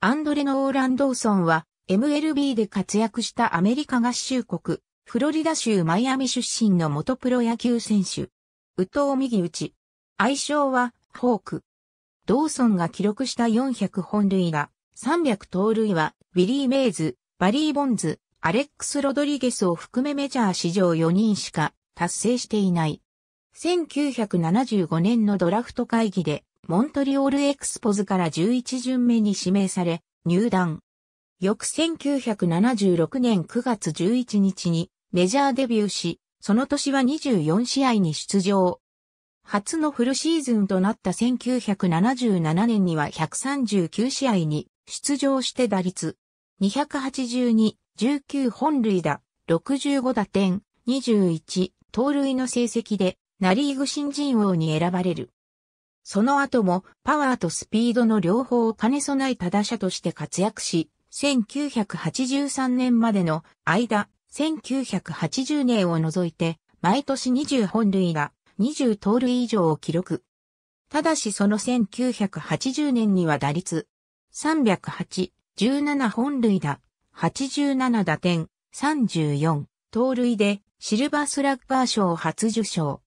アンドレ・ノーラン・ドーソンは MLB で活躍したアメリカ合衆国、フロリダ州マイアミ出身の元プロ野球選手。宇藤右打ち。愛称は、フォーク。ドーソンが記録した400本塁が、300盗塁は、ウィリー・メイズ、バリー・ボンズ、アレックス・ロドリゲスを含めメジャー史上4人しか達成していない。1975年のドラフト会議でモントリオールエクスポズから11巡目に指名され、入団。翌1976年9月11日にメジャーデビューし、その年は24試合に出場。初のフルシーズンとなった1977年には139試合に出場して打率282、19本塁打、65打点、21、盗塁の成績でナリーグ新人王に選ばれる。その後もパワーとスピードの両方を兼ね備えた打者として活躍し、1983年までの間、1980年を除いて、毎年20本塁打、20盗塁以上を記録。ただしその1980年には打率308、17本塁打、87打点、34盗塁でシルバースラッガー賞を初受賞。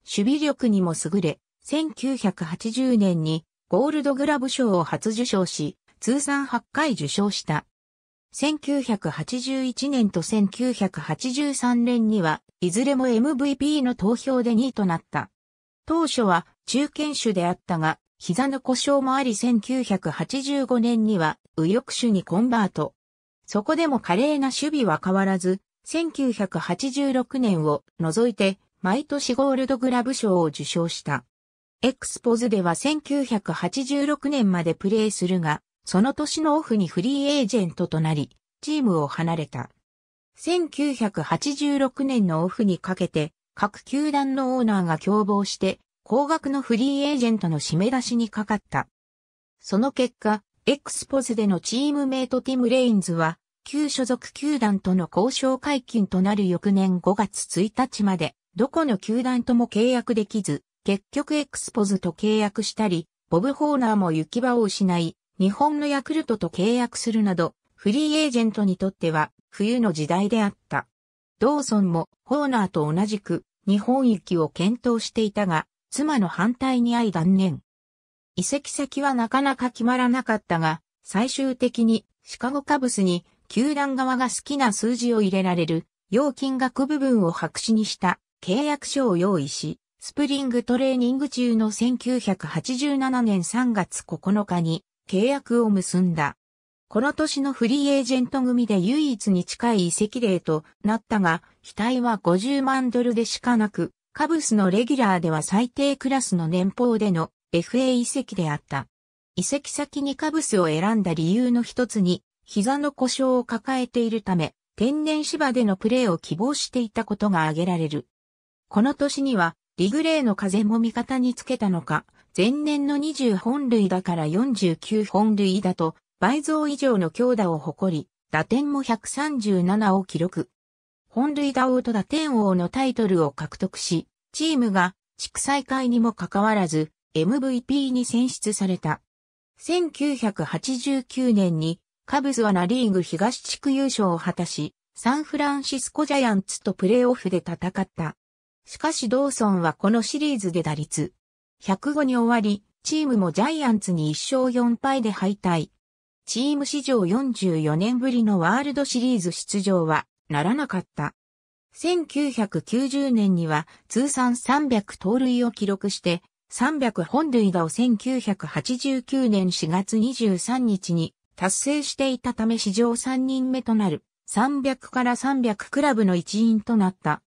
守備力にも優れ、1980年にゴールドグラブ賞を初受賞し、通算8回受賞した。1981年と1983年には、いずれも MVP の投票で2位となった。当初は中堅手であったが、膝の故障もあり1985年には右翼手にコンバート。そこでも華麗な守備は変わらず、1986年を除いて毎年ゴールドグラブ賞を受賞した。エクスポズでは1986年までプレーするが、その年のオフにフリーエージェントとなり、チームを離れた。1986年のオフにかけて、各球団のオーナーが共謀して、高額のフリーエージェントの締め出しにかかった。その結果、エクスポズでのチームメイトティム・レインズは、旧所属球団との交渉解禁となる翌年5月1日まで、どこの球団とも契約できず、結局エクスポズと契約したり、ボブ・ホーナーも行き場を失い、日本のヤクルトと契約するなど、フリーエージェントにとっては冬の時代であった。ドーソンもホーナーと同じく日本行きを検討していたが、妻の反対に相断念。移籍先はなかなか決まらなかったが、最終的にシカゴカブスに球団側が好きな数字を入れられる、要金額部分を白紙にした契約書を用意し、スプリングトレーニング中の1987年3月9日に契約を結んだ。この年のフリーエージェント組で唯一に近い移籍例となったが、待は50万ドルでしかなく、カブスのレギュラーでは最低クラスの年俸での FA 移籍であった。移籍先にカブスを選んだ理由の一つに、膝の故障を抱えているため、天然芝でのプレーを希望していたことが挙げられる。この年には、リグレーの風も味方につけたのか、前年の20本塁打から49本塁打と倍増以上の強打を誇り、打点も137を記録。本塁打王と打点王のタイトルを獲得し、チームが地区再開にもかかわらず MVP に選出された。1989年にカブスはナリーグ東地区優勝を果たし、サンフランシスコジャイアンツとプレーオフで戦った。しかしドーソンはこのシリーズで打率105に終わり、チームもジャイアンツに1勝4敗で敗退。チーム史上44年ぶりのワールドシリーズ出場はならなかった。1990年には通算300盗塁を記録して300本塁打を1989年4月23日に達成していたため史上3人目となる300から300クラブの一員となった。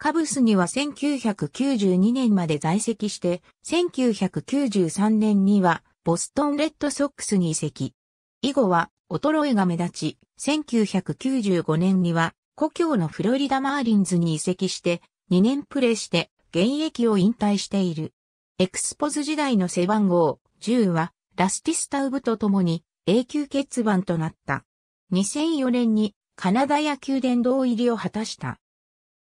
カブスには1992年まで在籍して、1993年にはボストンレッドソックスに移籍。以後は衰えが目立ち、1995年には故郷のフロリダマーリンズに移籍して、2年プレーして現役を引退している。エクスポズ時代の背番号10はラスティスタウブと共に永久欠番となった。2004年にカナダ野球殿堂入りを果たした。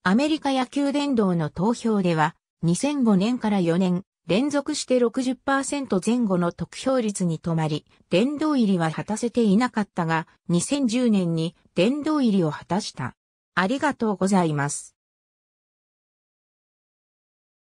アメリカ野球殿堂の投票では、2005年から4年、連続して60%前後の得票率に止まり、殿堂入りは果たせていなかったが、2010年に殿堂入りを果たした。ありがとうございます。